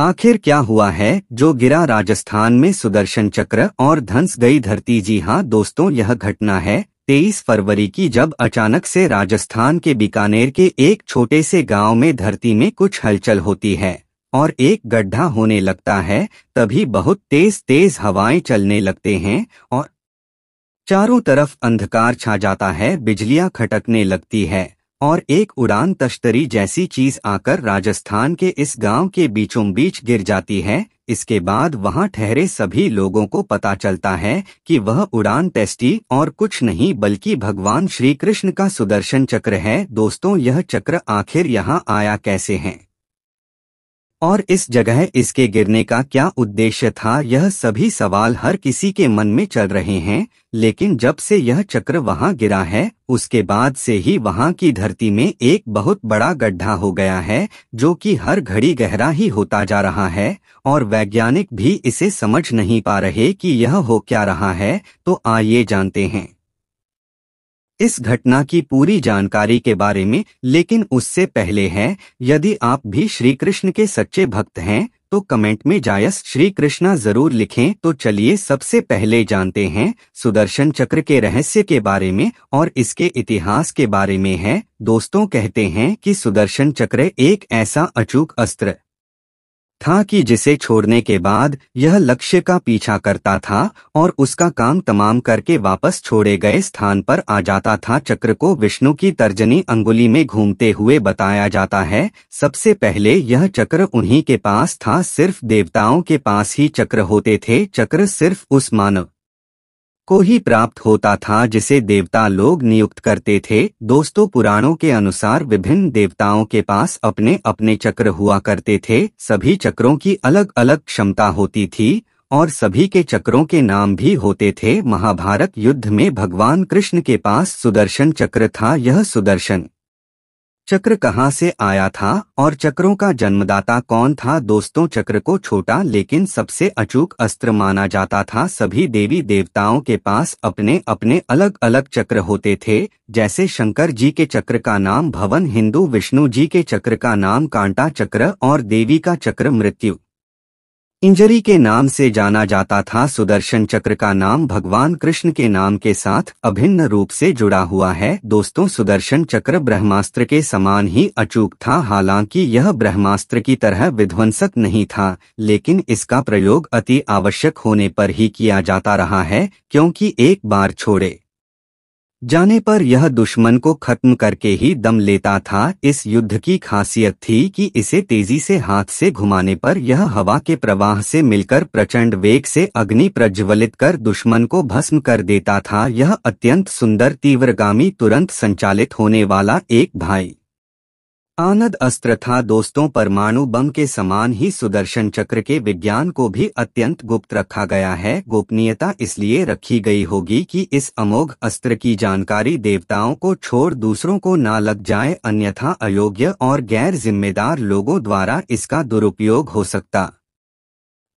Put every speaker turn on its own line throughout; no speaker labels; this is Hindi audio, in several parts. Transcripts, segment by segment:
आखिर क्या हुआ है जो गिरा राजस्थान में सुदर्शन चक्र और धंस गई धरती जी हाँ दोस्तों यह घटना है 23 फरवरी की जब अचानक से राजस्थान के बीकानेर के एक छोटे से गांव में धरती में कुछ हलचल होती है और एक गड्ढा होने लगता है तभी बहुत तेज तेज हवाएं चलने लगते हैं और चारों तरफ अंधकार छा जाता है बिजलियां खटकने लगती है और एक उड़ान तश्तरी जैसी चीज आकर राजस्थान के इस गांव के बीचों बीच गिर जाती है इसके बाद वहां ठहरे सभी लोगों को पता चलता है कि वह उड़ान टेस्टी और कुछ नहीं बल्कि भगवान श्री कृष्ण का सुदर्शन चक्र है दोस्तों यह चक्र आखिर यहाँ आया कैसे है और इस जगह इसके गिरने का क्या उद्देश्य था यह सभी सवाल हर किसी के मन में चल रहे हैं लेकिन जब से यह चक्र वहां गिरा है उसके बाद से ही वहां की धरती में एक बहुत बड़ा गड्ढा हो गया है जो कि हर घड़ी गहरा ही होता जा रहा है और वैज्ञानिक भी इसे समझ नहीं पा रहे कि यह हो क्या रहा है तो आइए जानते हैं इस घटना की पूरी जानकारी के बारे में लेकिन उससे पहले है यदि आप भी श्री कृष्ण के सच्चे भक्त हैं तो कमेंट में जायस श्री कृष्णा जरूर लिखें तो चलिए सबसे पहले जानते हैं सुदर्शन चक्र के रहस्य के बारे में और इसके इतिहास के बारे में है दोस्तों कहते हैं कि सुदर्शन चक्र एक ऐसा अचूक अस्त्र था कि जिसे छोड़ने के बाद यह लक्ष्य का पीछा करता था और उसका काम तमाम करके वापस छोड़े गए स्थान पर आ जाता था चक्र को विष्णु की तर्जनी अंगुली में घूमते हुए बताया जाता है सबसे पहले यह चक्र उन्हीं के पास था सिर्फ देवताओं के पास ही चक्र होते थे चक्र सिर्फ उस मानव को ही प्राप्त होता था जिसे देवता लोग नियुक्त करते थे दोस्तों पुराणों के अनुसार विभिन्न देवताओं के पास अपने अपने चक्र हुआ करते थे सभी चक्रों की अलग अलग क्षमता होती थी और सभी के चक्रों के नाम भी होते थे महाभारत युद्ध में भगवान कृष्ण के पास सुदर्शन चक्र था यह सुदर्शन चक्र कहाँ से आया था और चक्रों का जन्मदाता कौन था दोस्तों चक्र को छोटा लेकिन सबसे अचूक अस्त्र माना जाता था सभी देवी देवताओं के पास अपने अपने अलग अलग चक्र होते थे जैसे शंकर जी के चक्र का नाम भवन हिंदू विष्णु जी के चक्र का नाम कांटा चक्र और देवी का चक्र मृत्यु इंजरी के नाम से जाना जाता था सुदर्शन चक्र का नाम भगवान कृष्ण के नाम के साथ अभिन्न रूप से जुड़ा हुआ है दोस्तों सुदर्शन चक्र ब्रह्मास्त्र के समान ही अचूक था हालांकि यह ब्रह्मास्त्र की तरह विध्वंसक नहीं था लेकिन इसका प्रयोग अति आवश्यक होने पर ही किया जाता रहा है क्योंकि एक बार छोड़े जाने पर यह दुश्मन को खत्म करके ही दम लेता था इस युद्ध की खासियत थी कि इसे तेजी से हाथ से घुमाने पर यह हवा के प्रवाह से मिलकर प्रचंड वेग से अग्नि प्रज्वलित कर दुश्मन को भस्म कर देता था यह अत्यंत सुंदर तीव्रगामी तुरंत संचालित होने वाला एक भाई आनंद अस्त्र था दोस्तों परमाणु बम के समान ही सुदर्शन चक्र के विज्ञान को भी अत्यंत गुप्त रखा गया है गोपनीयता इसलिए रखी गई होगी कि इस अमोघ अस्त्र की जानकारी देवताओं को छोड़ दूसरों को ना लग जाए अन्यथा अयोग्य और गैर जिम्मेदार लोगों द्वारा इसका दुरुपयोग हो सकता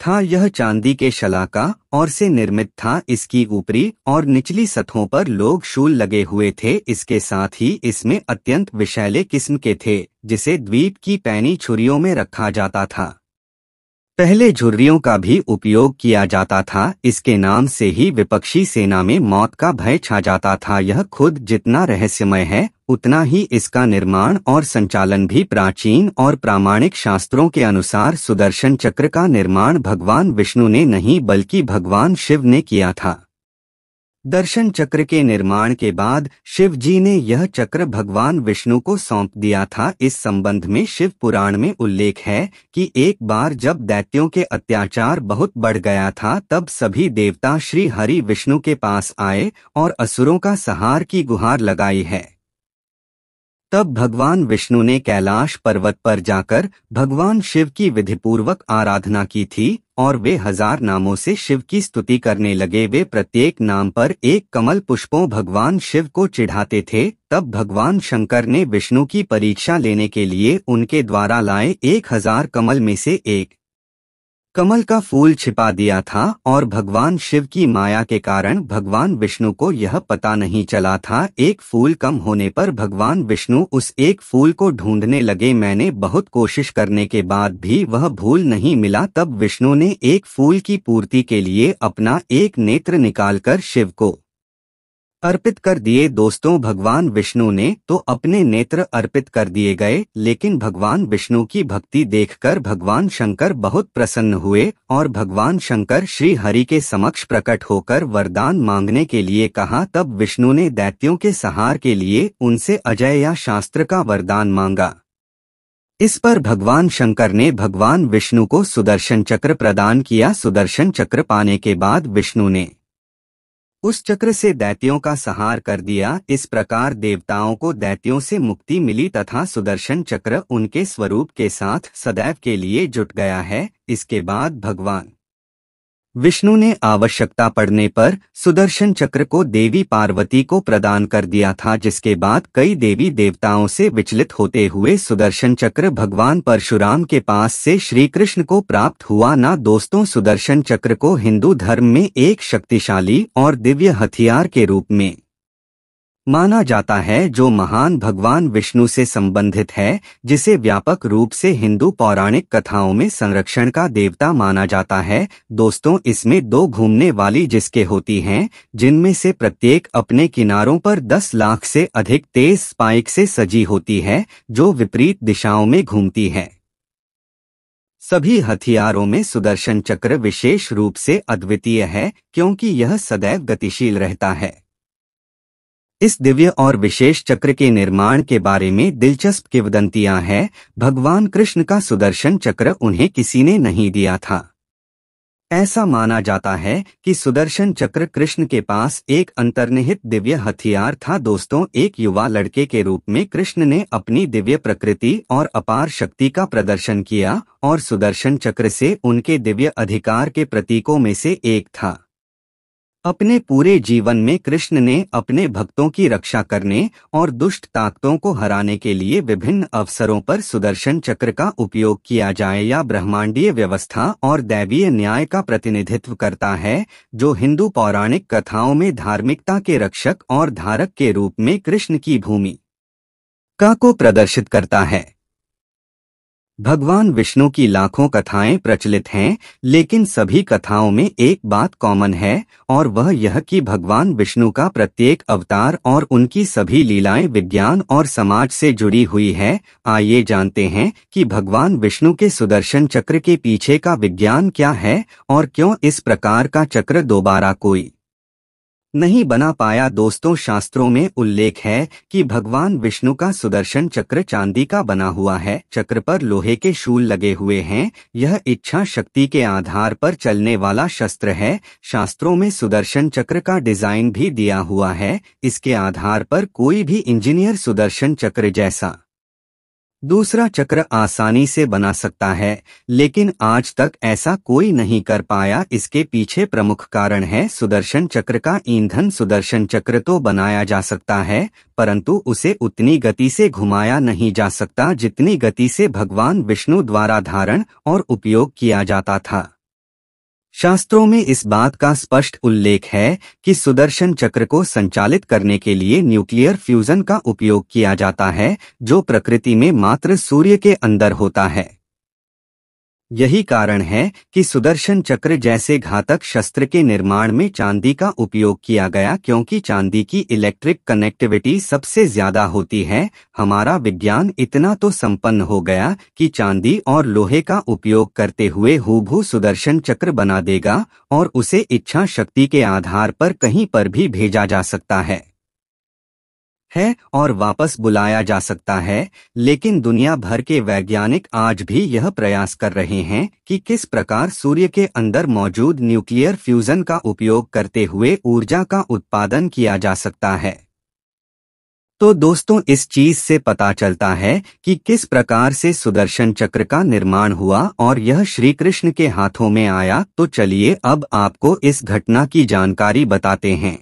था यह चांदी के शलाका और से निर्मित था इसकी ऊपरी और निचली सतहों पर लोग शूल लगे हुए थे इसके साथ ही इसमें अत्यंत विषैले किस्म के थे जिसे द्वीप की पैनी छुरियों में रखा जाता था पहले झुर्रियों का भी उपयोग किया जाता था इसके नाम से ही विपक्षी सेना में मौत का भय छा जाता था यह खुद जितना रहस्यमय है उतना ही इसका निर्माण और संचालन भी प्राचीन और प्रामाणिक शास्त्रों के अनुसार सुदर्शन चक्र का निर्माण भगवान विष्णु ने नहीं बल्कि भगवान शिव ने किया था दर्शन चक्र के निर्माण के बाद शिव जी ने यह चक्र भगवान विष्णु को सौंप दिया था इस संबंध में शिव पुराण में उल्लेख है कि एक बार जब दैत्यों के अत्याचार बहुत बढ़ गया था तब सभी देवता श्री हरि विष्णु के पास आए और असुरों का सहार की गुहार लगाई है तब भगवान विष्णु ने कैलाश पर्वत पर जाकर भगवान शिव की विधिपूर्वक आराधना की थी और वे हजार नामों से शिव की स्तुति करने लगे वे प्रत्येक नाम पर एक कमल पुष्पों भगवान शिव को चिढ़ाते थे तब भगवान शंकर ने विष्णु की परीक्षा लेने के लिए उनके द्वारा लाए एक हजार कमल में से एक कमल का फूल छिपा दिया था और भगवान शिव की माया के कारण भगवान विष्णु को यह पता नहीं चला था एक फूल कम होने पर भगवान विष्णु उस एक फूल को ढूंढने लगे मैंने बहुत कोशिश करने के बाद भी वह भूल नहीं मिला तब विष्णु ने एक फूल की पूर्ति के लिए अपना एक नेत्र निकालकर शिव को अर्पित कर दिए दोस्तों भगवान विष्णु ने तो अपने नेत्र अर्पित कर दिए गए लेकिन भगवान विष्णु की भक्ति देखकर भगवान शंकर बहुत प्रसन्न हुए और भगवान शंकर श्री हरि के समक्ष प्रकट होकर वरदान मांगने के लिए कहा तब विष्णु ने दैत्यों के सहार के लिए उनसे अजय या शास्त्र का वरदान मांगा इस पर भगवान शंकर ने भगवान विष्णु को सुदर्शन चक्र प्रदान किया सुदर्शन चक्र पाने के बाद विष्णु ने उस चक्र से दैत्यों का सहार कर दिया इस प्रकार देवताओं को दैत्यों से मुक्ति मिली तथा सुदर्शन चक्र उनके स्वरूप के साथ सदैव के लिए जुट गया है इसके बाद भगवान विष्णु ने आवश्यकता पड़ने पर सुदर्शन चक्र को देवी पार्वती को प्रदान कर दिया था जिसके बाद कई देवी देवताओं से विचलित होते हुए सुदर्शन चक्र भगवान परशुराम के पास से श्री कृष्ण को प्राप्त हुआ ना दोस्तों सुदर्शन चक्र को हिंदू धर्म में एक शक्तिशाली और दिव्य हथियार के रूप में माना जाता है जो महान भगवान विष्णु से संबंधित है जिसे व्यापक रूप से हिंदू पौराणिक कथाओं में संरक्षण का देवता माना जाता है दोस्तों इसमें दो घूमने वाली जिसके होती हैं जिनमें से प्रत्येक अपने किनारों पर 10 लाख से अधिक तेज स्पाइक से सजी होती है जो विपरीत दिशाओं में घूमती है सभी हथियारों में सुदर्शन चक्र विशेष रूप से अद्वितीय है क्योंकि यह सदैव गतिशील रहता है इस दिव्य और विशेष चक्र के निर्माण के बारे में दिलचस्प किवदंतियां हैं भगवान कृष्ण का सुदर्शन चक्र उन्हें किसी ने नहीं दिया था ऐसा माना जाता है कि सुदर्शन चक्र कृष्ण के पास एक अंतर्निहित दिव्य हथियार था दोस्तों एक युवा लड़के के रूप में कृष्ण ने अपनी दिव्य प्रकृति और अपार शक्ति का प्रदर्शन किया और सुदर्शन चक्र से उनके दिव्य अधिकार के प्रतीकों में से एक था अपने पूरे जीवन में कृष्ण ने अपने भक्तों की रक्षा करने और दुष्ट ताकतों को हराने के लिए विभिन्न अवसरों पर सुदर्शन चक्र का उपयोग किया जाए या ब्रह्मांडीय व्यवस्था और दैवीय न्याय का प्रतिनिधित्व करता है जो हिंदू पौराणिक कथाओं में धार्मिकता के रक्षक और धारक के रूप में कृष्ण की भूमि का को प्रदर्शित करता है भगवान विष्णु की लाखों कथाएं प्रचलित हैं लेकिन सभी कथाओं में एक बात कॉमन है और वह यह कि भगवान विष्णु का प्रत्येक अवतार और उनकी सभी लीलाएं विज्ञान और समाज से जुड़ी हुई है आइए जानते हैं कि भगवान विष्णु के सुदर्शन चक्र के पीछे का विज्ञान क्या है और क्यों इस प्रकार का चक्र दोबारा कोई नहीं बना पाया दोस्तों शास्त्रों में उल्लेख है कि भगवान विष्णु का सुदर्शन चक्र चांदी का बना हुआ है चक्र पर लोहे के शूल लगे हुए हैं यह इच्छा शक्ति के आधार पर चलने वाला शस्त्र है शास्त्रों में सुदर्शन चक्र का डिजाइन भी दिया हुआ है इसके आधार पर कोई भी इंजीनियर सुदर्शन चक्र जैसा दूसरा चक्र आसानी से बना सकता है लेकिन आज तक ऐसा कोई नहीं कर पाया इसके पीछे प्रमुख कारण है सुदर्शन चक्र का ईंधन सुदर्शन चक्र तो बनाया जा सकता है परंतु उसे उतनी गति से घुमाया नहीं जा सकता जितनी गति से भगवान विष्णु द्वारा धारण और उपयोग किया जाता था शास्त्रों में इस बात का स्पष्ट उल्लेख है कि सुदर्शन चक्र को संचालित करने के लिए न्यूक्लियर फ्यूजन का उपयोग किया जाता है जो प्रकृति में मात्र सूर्य के अंदर होता है यही कारण है कि सुदर्शन चक्र जैसे घातक शस्त्र के निर्माण में चांदी का उपयोग किया गया क्योंकि चांदी की इलेक्ट्रिक कनेक्टिविटी सबसे ज्यादा होती है हमारा विज्ञान इतना तो संपन्न हो गया कि चांदी और लोहे का उपयोग करते हुए हूभू सुदर्शन चक्र बना देगा और उसे इच्छा शक्ति के आधार पर कहीं पर भी भेजा जा सकता है है और वापस बुलाया जा सकता है लेकिन दुनिया भर के वैज्ञानिक आज भी यह प्रयास कर रहे हैं कि किस प्रकार सूर्य के अंदर मौजूद न्यूक्लियर फ्यूजन का उपयोग करते हुए ऊर्जा का उत्पादन किया जा सकता है तो दोस्तों इस चीज से पता चलता है कि किस प्रकार से सुदर्शन चक्र का निर्माण हुआ और यह श्री कृष्ण के हाथों में आया तो चलिए अब आपको इस घटना की जानकारी बताते हैं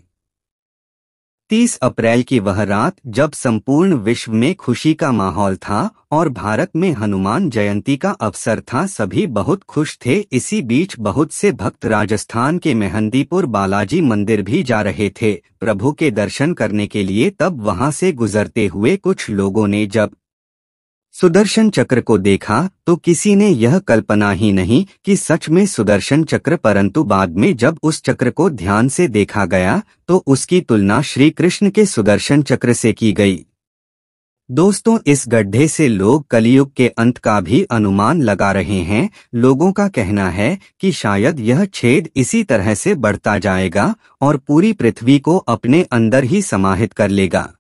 30 अप्रैल की वह रात जब संपूर्ण विश्व में खुशी का माहौल था और भारत में हनुमान जयंती का अवसर था सभी बहुत खुश थे इसी बीच बहुत से भक्त राजस्थान के मेहंदीपुर बालाजी मंदिर भी जा रहे थे प्रभु के दर्शन करने के लिए तब वहां से गुजरते हुए कुछ लोगों ने जब सुदर्शन चक्र को देखा तो किसी ने यह कल्पना ही नहीं कि सच में सुदर्शन चक्र परंतु बाद में जब उस चक्र को ध्यान से देखा गया तो उसकी तुलना श्री कृष्ण के सुदर्शन चक्र से की गई दोस्तों इस गड्ढे से लोग कलयुग के अंत का भी अनुमान लगा रहे हैं लोगों का कहना है कि शायद यह छेद इसी तरह से बढ़ता जाएगा और पूरी पृथ्वी को अपने अंदर ही समाहित कर लेगा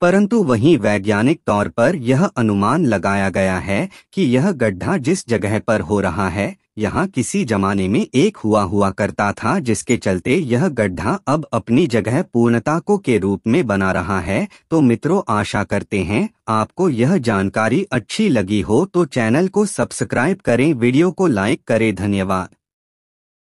परंतु वहीं वैज्ञानिक तौर पर यह अनुमान लगाया गया है कि यह गड्ढा जिस जगह पर हो रहा है यहाँ किसी जमाने में एक हुआ हुआ करता था जिसके चलते यह गड्ढा अब अपनी जगह पूर्णता को के रूप में बना रहा है तो मित्रों आशा करते हैं आपको यह जानकारी अच्छी लगी हो तो चैनल को सब्सक्राइब करें वीडियो को लाइक करें धन्यवाद